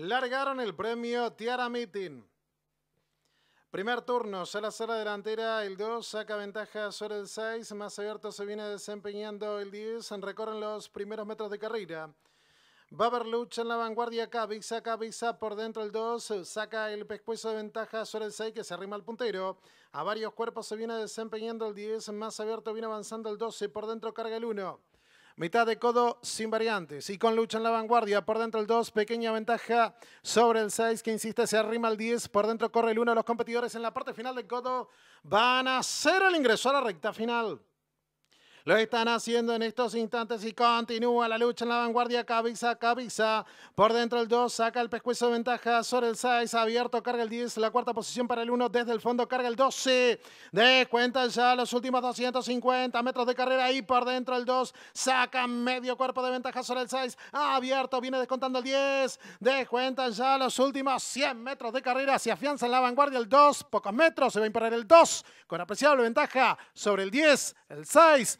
Largaron el premio Tiara Meeting. Primer turno, a la delantera, el 2 saca ventaja sobre el 6, más abierto se viene desempeñando el 10, recorren los primeros metros de carrera. Va a lucha en la vanguardia, Cabiza, cabeza por dentro el 2, saca el pescuezo de ventaja sobre el 6 que se arrima al puntero. A varios cuerpos se viene desempeñando el 10, más abierto viene avanzando el 12, por dentro carga el 1. Mitad de codo sin variantes. Y con lucha en la vanguardia. Por dentro el 2. Pequeña ventaja sobre el 6 que insiste, se arrima al 10. Por dentro corre el 1. Los competidores en la parte final del codo van a hacer el ingreso a la recta final. Lo están haciendo en estos instantes y continúa la lucha en la vanguardia, cabeza cabeza. Por dentro el 2, saca el pescuezo de ventaja sobre el 6, abierto, carga el 10, la cuarta posición para el 1, desde el fondo carga el 12. Descuenta ya los últimos 250 metros de carrera y por dentro el 2, saca medio cuerpo de ventaja sobre el 6, abierto, viene descontando el 10. Descuentan ya los últimos 100 metros de carrera, se afianza en la vanguardia el 2, pocos metros, se va a imparar el 2 con apreciable ventaja sobre el 10, el 6,